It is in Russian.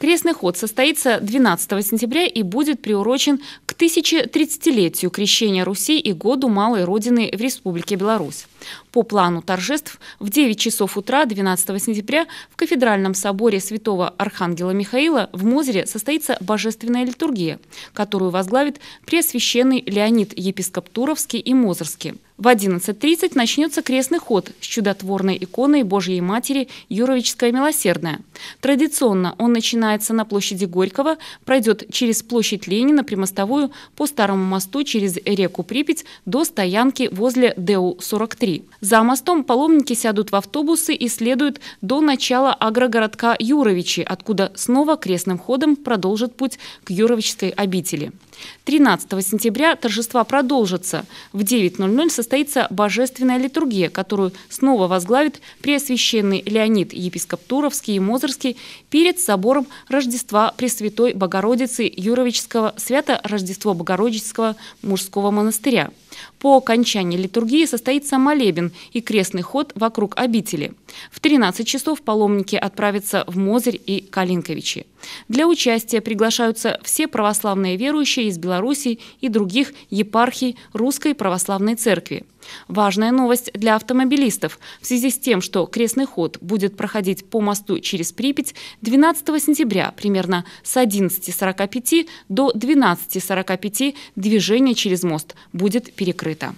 Крестный ход состоится 12 сентября и будет приурочен к 1030-летию крещения Руси и году Малой Родины в Республике Беларусь. По плану торжеств в 9 часов утра 12 сентября в Кафедральном соборе святого Архангела Михаила в Мозере состоится божественная литургия, которую возглавит Преосвященный Леонид Епископ Туровский и Мозорский. В 11.30 начнется крестный ход с чудотворной иконой Божьей Матери Юровическая Милосердная. Традиционно он начинается на площади Горького, пройдет через площадь Ленина, Примостовую, по Старому мосту через реку Припять до стоянки возле ДУ-43. За мостом паломники сядут в автобусы и следуют до начала агрогородка Юровичи, откуда снова крестным ходом продолжит путь к Юровической обители. 13 сентября торжества продолжатся. В 9.00 состоится божественная литургия, которую снова возглавит Преосвященный Леонид, епископ Туровский и Мозырский, перед собором Рождества Пресвятой Богородицы Юровического Свято-Рождество Богородического мужского монастыря. По окончании литургии состоится молебен и крестный ход вокруг обители. В 13 часов паломники отправятся в Мозырь и Калинковичи. Для участия приглашаются все православные верующие из Беларуси и других епархий Русской Православной Церкви. Важная новость для автомобилистов. В связи с тем, что крестный ход будет проходить по мосту через Припять 12 сентября примерно с 11.45 до 12.45 движение через мост будет перекрыто.